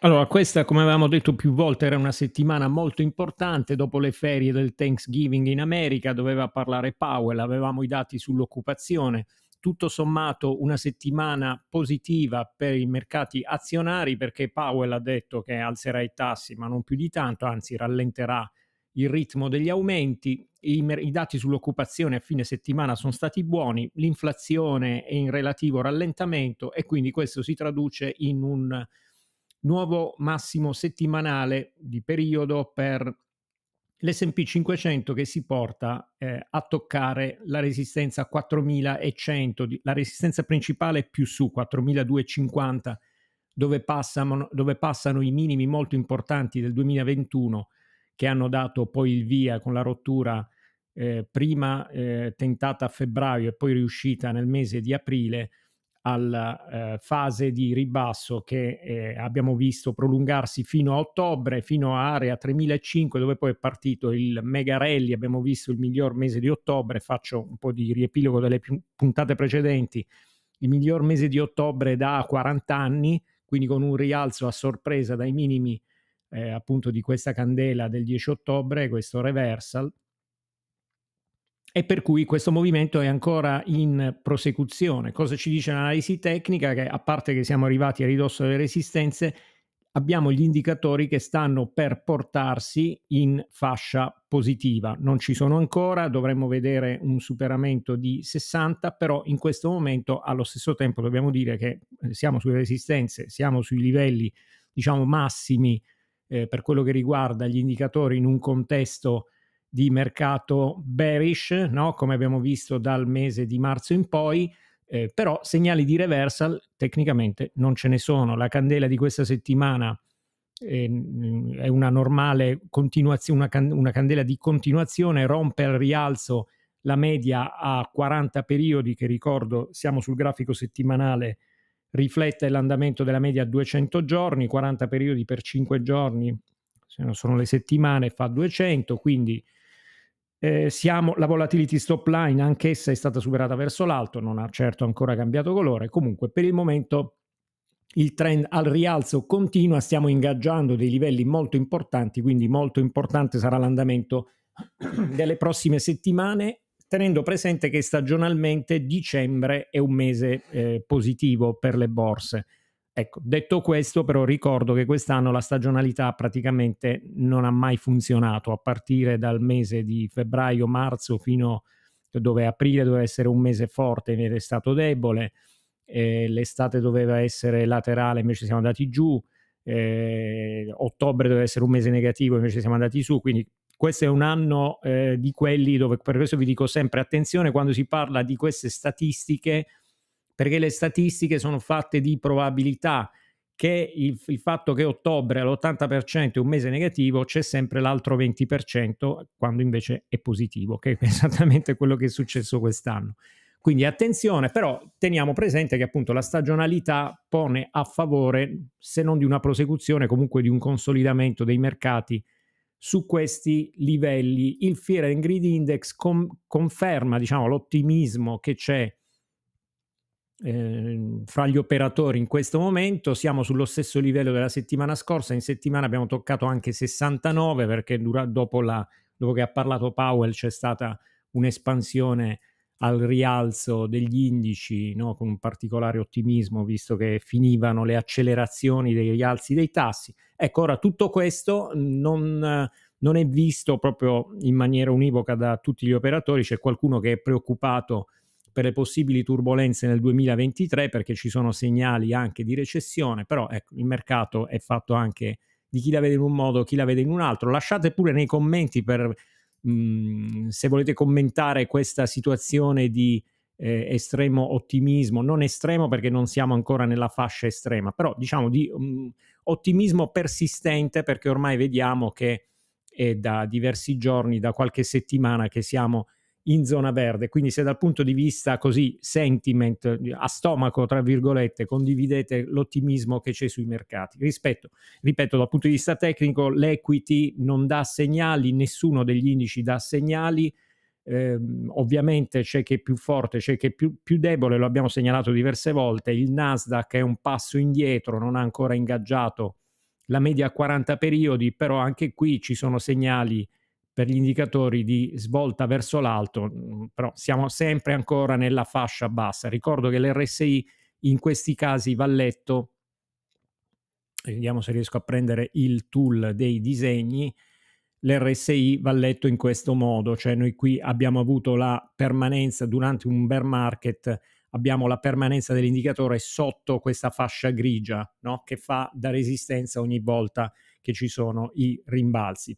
Allora, questa, come avevamo detto più volte, era una settimana molto importante dopo le ferie del Thanksgiving in America, doveva parlare Powell, avevamo i dati sull'occupazione. Tutto sommato una settimana positiva per i mercati azionari perché Powell ha detto che alzerà i tassi, ma non più di tanto, anzi rallenterà il ritmo degli aumenti, i, i, dati sull'occupazione a fine settimana sono stati buoni, l'inflazione è in relativo rallentamento e quindi questo si traduce in un nuovo massimo settimanale di periodo per l'SP 500 che si porta eh, a toccare la resistenza 4100, la resistenza principale più su 4250, dove passano, dove passano i minimi molto importanti del 2021 che hanno dato poi il via con la rottura eh, prima eh, tentata a febbraio e poi riuscita nel mese di aprile alla eh, fase di ribasso che eh, abbiamo visto prolungarsi fino a ottobre, fino a area 3005 dove poi è partito il mega rally, abbiamo visto il miglior mese di ottobre, faccio un po' di riepilogo delle puntate precedenti, il miglior mese di ottobre da 40 anni, quindi con un rialzo a sorpresa dai minimi eh, appunto di questa candela del 10 ottobre, questo reversal e per cui questo movimento è ancora in prosecuzione. Cosa ci dice l'analisi tecnica? Che a parte che siamo arrivati a ridosso delle resistenze, abbiamo gli indicatori che stanno per portarsi in fascia positiva. Non ci sono ancora, dovremmo vedere un superamento di 60, però in questo momento allo stesso tempo dobbiamo dire che eh, siamo sulle resistenze, siamo sui livelli diciamo massimi eh, per quello che riguarda gli indicatori in un contesto di mercato bearish, no? come abbiamo visto dal mese di marzo in poi, eh, però segnali di reversal tecnicamente non ce ne sono. La candela di questa settimana eh, mm, è una normale continuazione, una, can- una candela di continuazione, rompe al rialzo la media a 40 periodi, che ricordo siamo sul grafico settimanale, riflette l'andamento della media a 200 giorni, 40 periodi per 5 giorni, se non sono le settimane, fa 200, quindi eh, siamo, la volatility stop line anch'essa è stata superata verso l'alto, non ha certo ancora cambiato colore, comunque per il momento il trend al rialzo continua, stiamo ingaggiando dei livelli molto importanti, quindi molto importante sarà l'andamento delle prossime settimane, tenendo presente che stagionalmente dicembre è un mese eh, positivo per le borse. Ecco, detto questo, però ricordo che quest'anno la stagionalità praticamente non ha mai funzionato a partire dal mese di febbraio-marzo fino dove aprile doveva essere un mese forte, era stato debole, eh, l'estate doveva essere laterale, invece siamo andati giù, eh, ottobre doveva essere un mese negativo, invece siamo andati su, quindi questo è un anno eh, di quelli dove per questo vi dico sempre attenzione quando si parla di queste statistiche perché le statistiche sono fatte di probabilità che il, il fatto che ottobre all'80% è un mese negativo, c'è sempre l'altro 20% quando invece è positivo, che è esattamente quello che è successo quest'anno. Quindi attenzione, però teniamo presente che appunto la stagionalità pone a favore, se non di una prosecuzione, comunque di un consolidamento dei mercati su questi livelli. Il Fear and Greed Index com- conferma diciamo, l'ottimismo che c'è eh, fra gli operatori in questo momento siamo sullo stesso livello della settimana scorsa in settimana abbiamo toccato anche 69 perché dura, dopo, la, dopo che ha parlato Powell c'è stata un'espansione al rialzo degli indici no? con un particolare ottimismo visto che finivano le accelerazioni dei rialzi dei tassi ecco ora tutto questo non, non è visto proprio in maniera univoca da tutti gli operatori c'è qualcuno che è preoccupato per le possibili turbulenze nel 2023 perché ci sono segnali anche di recessione, però ecco, il mercato è fatto anche di chi la vede in un modo, chi la vede in un altro. Lasciate pure nei commenti per, mh, mhmm, se volete commentare questa situazione di eh, estremo ottimismo, non estremo perché non siamo ancora nella fascia estrema, però diciamo di um, ottimismo persistente perché ormai vediamo che è da diversi giorni, da qualche settimana che siamo in zona verde. Quindi se dal punto di vista così sentiment, a stomaco, tra virgolette, condividete l'ottimismo che c'è sui mercati. Rispetto, ripeto, dal punto di vista tecnico l'equity non dà segnali, nessuno degli indici dà segnali. Eh, ovviamente c'è chi è più forte, c'è chi è più, più, debole, lo abbiamo segnalato diverse volte. Il Nasdaq è un passo indietro, non ha ancora ingaggiato la media a 40 periodi, però anche qui ci sono segnali per gli indicatori di svolta verso l'alto, mm, però siamo sempre ancora nella fascia bassa. Ricordo che l'RSI in questi casi va letto, eh, vediamo se riesco a prendere il tool dei disegni, l'RSI va letto in questo modo, cioè noi qui abbiamo avuto la permanenza durante un bear market, abbiamo la permanenza dell'indicatore sotto questa fascia grigia no? che fa da resistenza ogni volta che ci sono i rimbalzi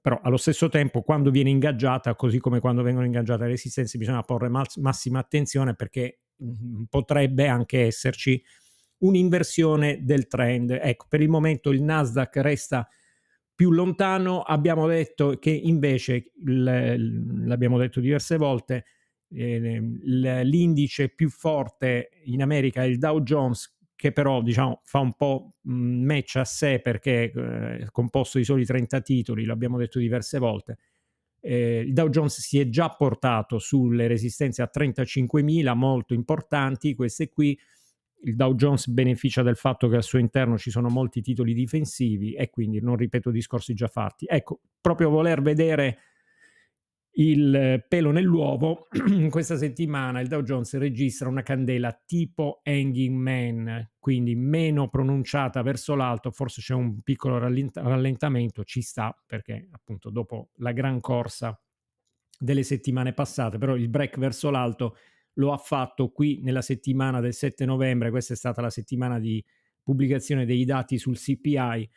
però allo stesso tempo quando viene ingaggiata, così come quando vengono ingaggiate le resistenze, bisogna porre massima attenzione perché mh, mm, potrebbe anche esserci un'inversione del trend. Ecco, per il momento il Nasdaq resta più lontano, abbiamo detto che invece, l'abbiamo detto diverse volte, ehm, l'indice più forte in America è il Dow Jones che però diciamo, fa un po' mm, match a sé perché eh, è composto di soli 30 titoli, l'abbiamo detto diverse volte. Eh, il Dow Jones si è già portato sulle resistenze a 35.000, molto importanti queste qui. Il Dow Jones beneficia del fatto che al suo interno ci sono molti titoli difensivi e quindi non ripeto discorsi già fatti. Ecco, proprio voler vedere il eh, pelo nell'uovo, questa settimana il Dow Jones registra una candela tipo hanging man, quindi meno pronunciata verso l'alto, forse c'è un piccolo rallentamento, ci sta perché appunto dopo la gran corsa delle settimane passate, però il break verso l'alto lo ha fatto qui nella settimana del 7 novembre, questa è stata la settimana di pubblicazione dei dati sul CPI,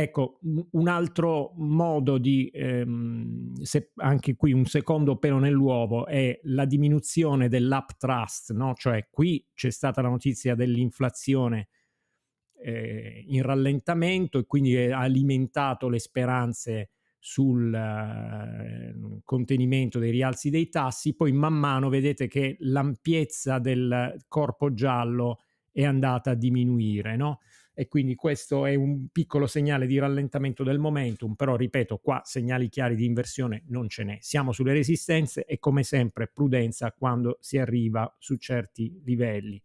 Ecco, un altro modo di, ehm, se anche qui un secondo pelo nell'uovo, è la diminuzione dell'up trust, no? cioè qui c'è stata la notizia dell'inflazione eh, in rallentamento e quindi ha alimentato le speranze sul eh, contenimento dei rialzi dei tassi, poi man mano vedete che l'ampiezza del corpo giallo è andata a diminuire, no? e quindi questo è un piccolo segnale di rallentamento del momentum, però ripeto, qua segnali chiari di inversione non ce n'è. Siamo sulle resistenze e come sempre prudenza quando si arriva su certi livelli.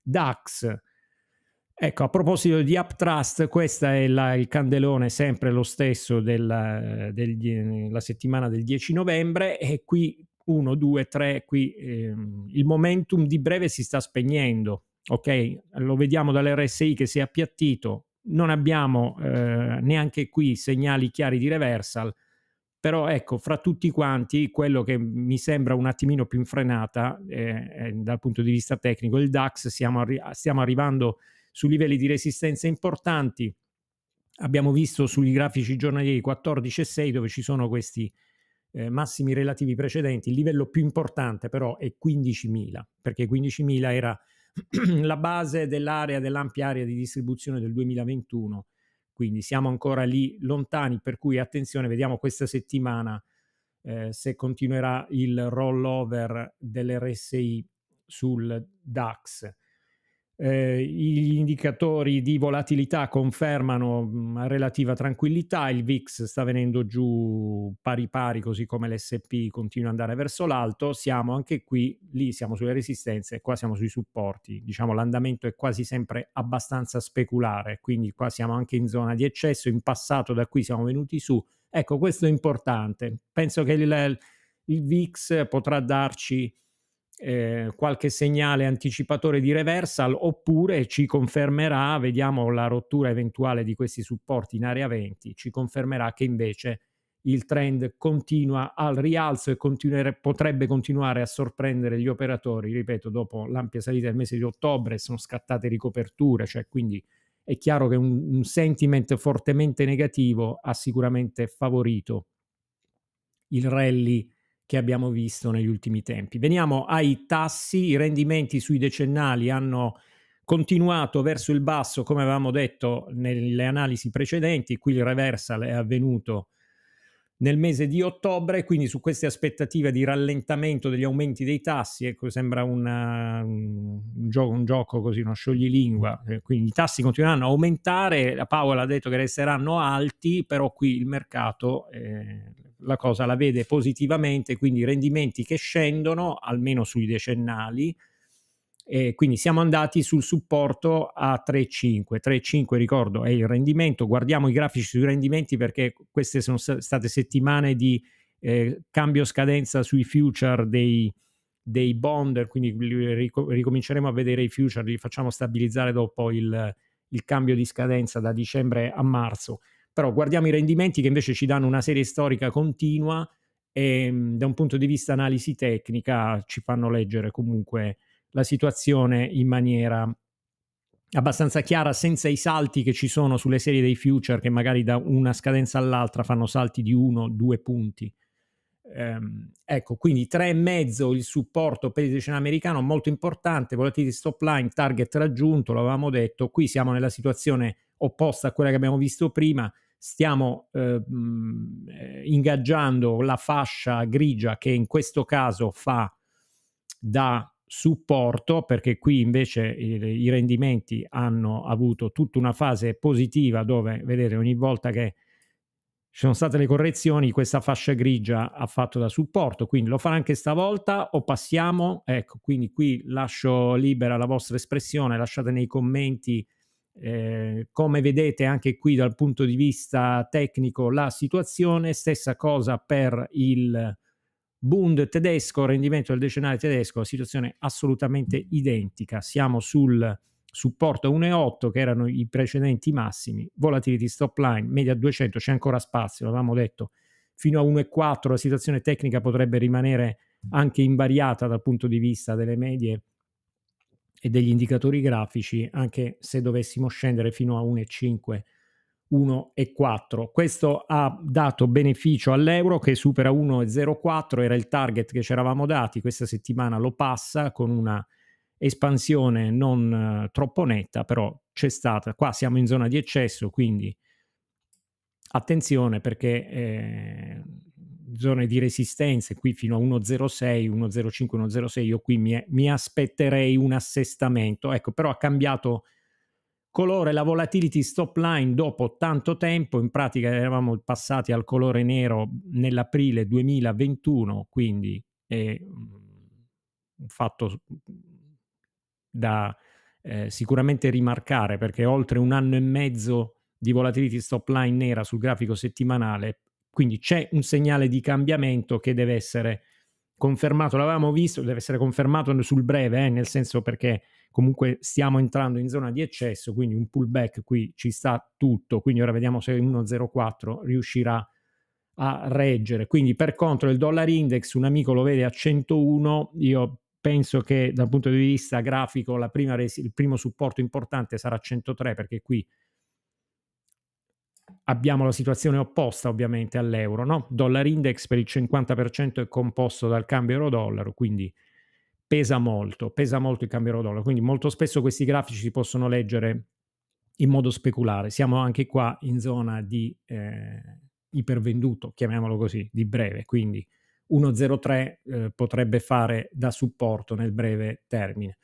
DAX Ecco, a proposito di Uptrust, questo è la, il candelone sempre lo stesso della, del, settimana del 10 novembre e qui 1, 2, 3, qui eh, il momentum di breve si sta spegnendo, ok? Lo vediamo dall'RSI che si è appiattito, non abbiamo eh, neanche qui segnali chiari di reversal, però ecco, fra tutti quanti, quello che mi sembra un attimino più in frenata eh, eh, dal punto di vista tecnico, il DAX, stiamo, arri- stiamo arrivando su livelli di resistenza importanti, abbiamo visto sugli grafici giornalieri 14 e 6 dove ci sono questi eh, massimi relativi precedenti, il livello più importante però è 15.000, perché 15.000 era la base dell'area, dell'ampia area di distribuzione del 2021. Quindi siamo ancora lì lontani, per cui attenzione, vediamo questa settimana eh, se continuerà il rollover dell'RSI sul DAX eh, gli indicatori di volatilità confermano mh, mm, relativa tranquillità, il VIX sta venendo giù pari pari così come l'SP continua ad andare verso l'alto, siamo anche qui, lì siamo sulle resistenze, qua siamo sui supporti, diciamo l'andamento è quasi sempre abbastanza speculare, quindi qua siamo anche in zona di eccesso, in passato da qui siamo venuti su, ecco questo è importante, penso che il, il VIX potrà darci eh, qualche segnale anticipatore di reversal oppure ci confermerà, vediamo la rottura eventuale di questi supporti in area 20, ci confermerà che invece il trend continua al rialzo e potrebbe continuare a sorprendere gli operatori, ripeto, dopo l'ampia salita del mese di ottobre sono scattate ricoperture, cioè quindi è chiaro che un, un sentiment fortemente negativo ha sicuramente favorito il rally che abbiamo visto negli ultimi tempi. Veniamo ai tassi, i rendimenti sui decennali hanno continuato verso il basso, come avevamo detto nelle analisi precedenti, qui il reversal è avvenuto nel mese di ottobre, quindi su queste aspettative di rallentamento degli aumenti dei tassi, ecco, sembra una, un, gioco, un, gioco, così, uno scioglilingua, eh, quindi i tassi continueranno a aumentare, la Paola ha detto che resteranno alti, però qui il mercato eh, la cosa la vede positivamente, quindi rendimenti che scendono almeno sui decennali. E quindi siamo andati sul supporto a 3,5. 3,5 ricordo è il rendimento. Guardiamo i grafici sui rendimenti perché queste sono state settimane di eh, cambio scadenza sui future dei, dei bond. Quindi ricominceremo a vedere i future, li facciamo stabilizzare dopo il, il cambio di scadenza da dicembre a marzo. Però guardiamo i rendimenti che invece ci danno una serie storica continua e mm, da un punto di vista analisi tecnica ci fanno leggere comunque la situazione in maniera abbastanza chiara senza i salti che ci sono sulle serie dei future che magari da una scadenza all'altra fanno salti di uno o due punti ehm, ecco quindi tre e mezzo il supporto per il petitecina americano molto importante volatility stop line target raggiunto l'avevamo detto qui siamo nella situazione opposta a quella che abbiamo visto prima stiamo eh, mm, eh, ingaggiando la fascia grigia che in questo caso fa da supporto perché qui invece i, i rendimenti hanno avuto tutta una fase positiva dove vedete ogni volta che ci sono state le correzioni, questa fascia grigia ha fatto da supporto, quindi lo farà anche stavolta o passiamo? Ecco, quindi qui lascio libera la vostra espressione, lasciate nei commenti eh, come vedete anche qui dal punto di vista tecnico la situazione, stessa cosa per il Bund tedesco, rendimento del decennale tedesco, la situazione assolutamente identica. Siamo sul supporto 1,8 che erano i precedenti massimi, volatility stop line, media 200, c'è ancora spazio, l'avevamo detto, fino a 1,4 la situazione tecnica potrebbe rimanere anche invariata dal punto di vista delle medie e degli indicatori grafici, anche se dovessimo scendere fino a 1,5, 1,4. Questo ha dato beneficio all'euro che supera 1,04, era il target che ci eravamo dati, questa settimana lo passa con una espansione non eh, troppo netta, però c'è stata. Qua siamo in zona di eccesso, quindi attenzione perché... Eh, zone di resistenze, qui fino a 1,06, 1,05, 1,06, io qui mi, mi aspetterei un assestamento. Ecco, però ha cambiato colore la volatility stop line dopo tanto tempo, in pratica eravamo passati al colore nero nell'aprile 2021, quindi è mm, un fatto da eh, sicuramente rimarcare perché oltre un anno e mezzo di volatility stop line nera sul grafico settimanale quindi c'è un segnale di cambiamento che deve essere confermato, l'avevamo visto, deve essere confermato sul breve, eh, nel senso perché comunque stiamo entrando in zona di eccesso, quindi un pullback qui ci sta tutto, quindi ora vediamo se 1.04 riuscirà a reggere. Quindi per contro il dollar index, un amico lo vede a 101, io penso che dal punto di vista grafico prima, il primo supporto importante sarà 103 perché qui abbiamo la situazione opposta ovviamente all'euro, no? Dollar index per il 50% è composto dal cambio euro-dollaro, quindi pesa molto, pesa molto il cambio euro-dollaro, quindi molto spesso questi grafici si possono leggere in modo speculare. Siamo anche qua in zona di eh, ipervenduto, chiamiamolo così, di breve, quindi 1.03 eh, potrebbe fare da supporto nel breve termine.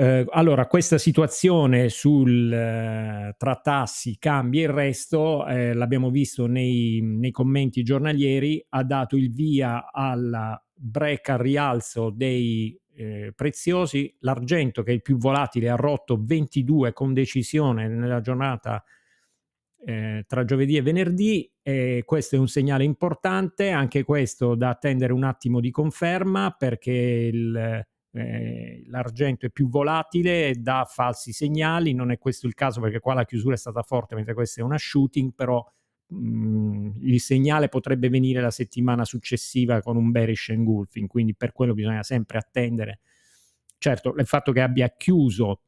Eh, allora, questa situazione sul eh, tra tassi, cambi e il resto, eh, l'abbiamo visto nei, nei, commenti giornalieri, ha dato il via al break al rialzo dei eh, preziosi. L'argento, che è il più volatile, ha rotto 22 con decisione nella giornata eh, tra giovedì e venerdì. Eh, questo è un segnale importante, anche questo da attendere un attimo di conferma perché il, eh, l'argento è più volatile, dà falsi segnali, non è questo il caso perché qua la chiusura è stata forte mentre questa è una shooting, però mh, mm, il segnale potrebbe venire la settimana successiva con un bearish engulfing, quindi per quello bisogna sempre attendere. Certo, il fatto che abbia chiuso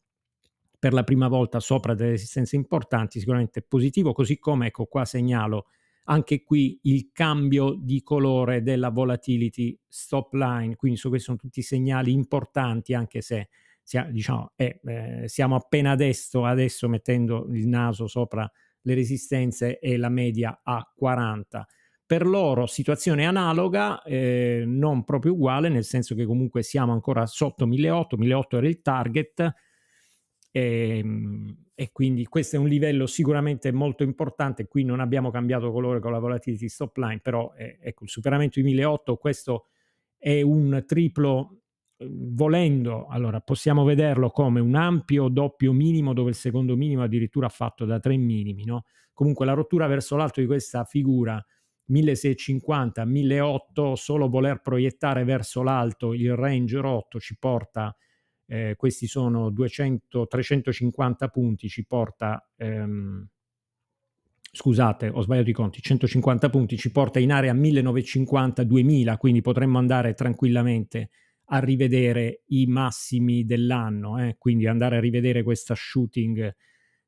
per la prima volta sopra delle resistenze importanti sicuramente è positivo, così come ecco qua segnalo anche qui il cambio di colore della volatility stop line, quindi su questi sono tutti segnali importanti anche se diciamo, eh, eh, siamo appena adesso, adesso mettendo il naso sopra le resistenze e la media a 40. Per loro situazione analoga, eh, non proprio uguale, nel senso che comunque siamo ancora sotto 1.800, 1.800 era il target, e, ehm, e, quindi questo è un livello sicuramente molto importante. Qui non abbiamo cambiato colore con la volatility stop line, però eh, ecco, il superamento di 1008, questo è un triplo ehm, volendo, allora possiamo vederlo come un ampio doppio minimo dove il secondo minimo addirittura ha fatto da tre minimi, no? Comunque la rottura verso l'alto di questa figura 1650, 1800, solo voler proiettare verso l'alto il range rotto ci porta a eh, questi sono 200, 350 punti, ci porta... Ehm, scusate, ho sbagliato i conti, 150 punti ci porta in area 1950-2000, quindi potremmo andare tranquillamente a rivedere i massimi dell'anno, eh? quindi andare a rivedere questa shooting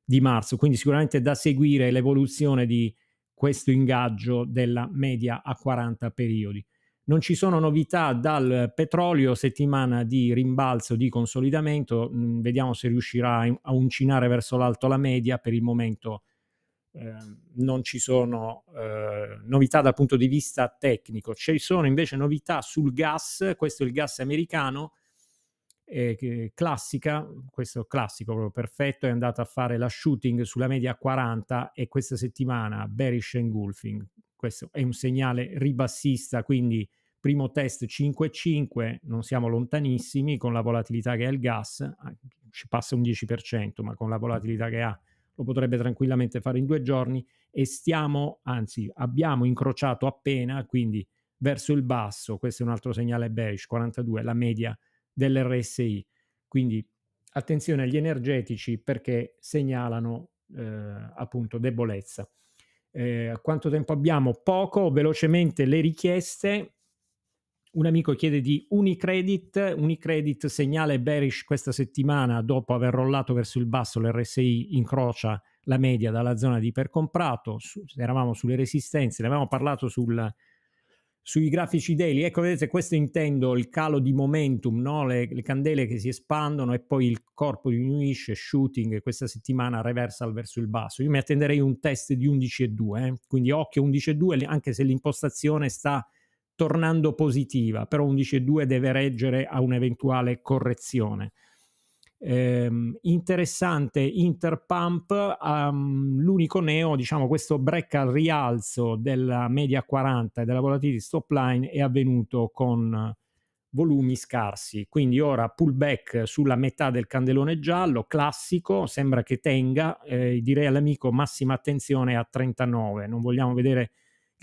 di marzo. Quindi sicuramente da seguire l'evoluzione di questo ingaggio della media a 40 periodi. Non ci sono novità dal petrolio, settimana di rimbalzo, di consolidamento, mh, mm, vediamo se riuscirà a uncinare verso l'alto la media, per il momento eh, non ci sono eh, novità dal punto di vista tecnico, ci sono invece novità sul gas, questo è il gas americano, eh, classica, questo classico proprio perfetto, è andata a fare la shooting sulla media 40 e questa settimana bearish engulfing, questo è un segnale ribassista, quindi primo test 5,5, non siamo lontanissimi, con la volatilità che ha il gas, ah, ci passa un 10%, ma con la volatilità che ha lo potrebbe tranquillamente fare in due giorni e stiamo, anzi abbiamo incrociato appena, quindi verso il basso, questo è un altro segnale beige, 42, la media dell'RSI. Quindi attenzione agli energetici perché segnalano eh, appunto debolezza. Eh, quanto tempo abbiamo? Poco, velocemente le richieste un amico chiede di Unicredit, Unicredit segnale bearish questa settimana dopo aver rollato verso il basso l'RSI incrocia la media dalla zona di ipercomprato, eravamo sulle resistenze, ne avevamo parlato sul, sui grafici daily, ecco vedete questo intendo il calo di momentum, no? le, le, candele che si espandono e poi il corpo diminuisce, shooting questa settimana reversal verso il basso, io mi attenderei un test di 11,2, eh? quindi occhio 11,2 anche se l'impostazione sta tornando positiva, però 11,2 deve reggere a un'eventuale correzione. Eh, interessante Interpump, um, l'unico neo, diciamo questo break al rialzo della media 40 e della volatility stop line è avvenuto con volumi scarsi, quindi ora pullback sulla metà del candelone giallo, classico, sembra che tenga, eh, direi all'amico massima attenzione a 39, non vogliamo vedere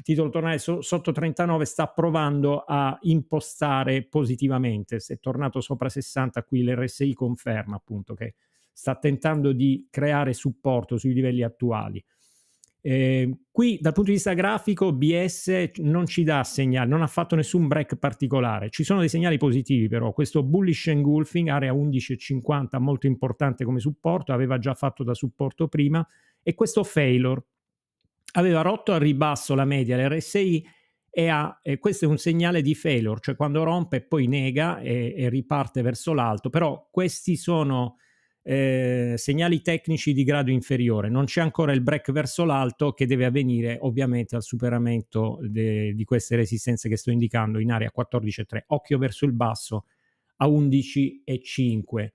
titolo tornare so, sotto 39 sta provando a impostare positivamente, se è tornato sopra 60 qui l'RSI conferma appunto che sta tentando di creare supporto sui livelli attuali. Eh, qui dal punto di vista grafico BS non ci dà segnali, non ha fatto nessun break particolare, ci sono dei segnali positivi però, questo bullish engulfing area 11,50 molto importante come supporto, aveva già fatto da supporto prima e questo failure aveva rotto al ribasso la media l'RSI e, ha, e questo è un segnale di failure, cioè quando rompe poi nega e, e riparte verso l'alto, però questi sono eh, segnali tecnici di grado inferiore, non c'è ancora il break verso l'alto che deve avvenire ovviamente al superamento de, di queste resistenze che sto indicando in area 14,3, occhio verso il basso a 11,5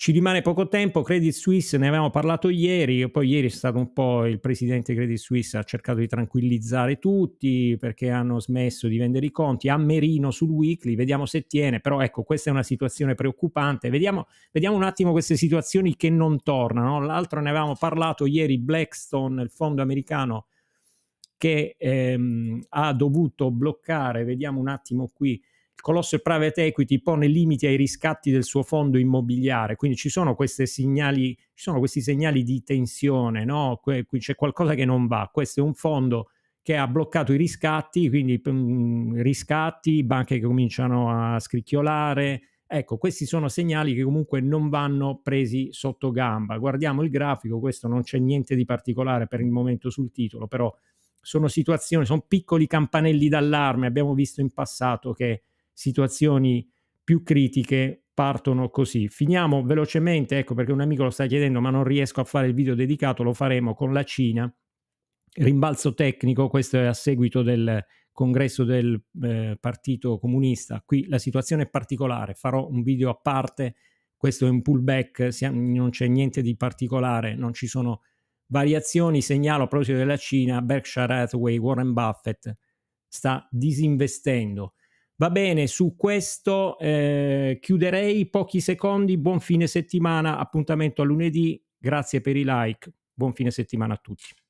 ci rimane poco tempo, Credit Suisse ne avevamo parlato ieri, poi ieri è stato un po' il presidente di Credit Suisse ha cercato di tranquillizzare tutti perché hanno smesso di vendere i conti, a Merino sul weekly, vediamo se tiene, però ecco questa è una situazione preoccupante, vediamo, vediamo un attimo queste situazioni che non tornano, l'altro ne avevamo parlato ieri, Blackstone, il fondo americano che ehm, ha dovuto bloccare, vediamo un attimo qui, Colosso e Private Equity pone limiti ai riscatti del suo fondo immobiliare, quindi ci sono, segnali, ci sono questi segnali di tensione, no? c'è qualcosa che non va, questo è un fondo che ha bloccato i riscatti, quindi mh, mm, riscatti, banche che cominciano a scricchiolare, ecco questi sono segnali che comunque non vanno presi sotto gamba. Guardiamo il grafico, questo non c'è niente di particolare per il momento sul titolo, però sono situazioni, sono piccoli campanelli d'allarme, abbiamo visto in passato che situazioni più critiche partono così. Finiamo velocemente, ecco perché un amico lo sta chiedendo, ma non riesco a fare il video dedicato, lo faremo con la Cina. Rimbalzo tecnico, questo è a seguito del congresso del eh, Partito Comunista. Qui la situazione è particolare, farò un video a parte, questo è un pullback, non c'è niente di particolare, non ci sono variazioni. Segnalo a proposito della Cina, Berkshire Hathaway, Warren Buffett sta disinvestendo. Va bene, su questo eh, chiuderei pochi secondi. Buon fine settimana, appuntamento a lunedì. Grazie per i like. Buon fine settimana a tutti.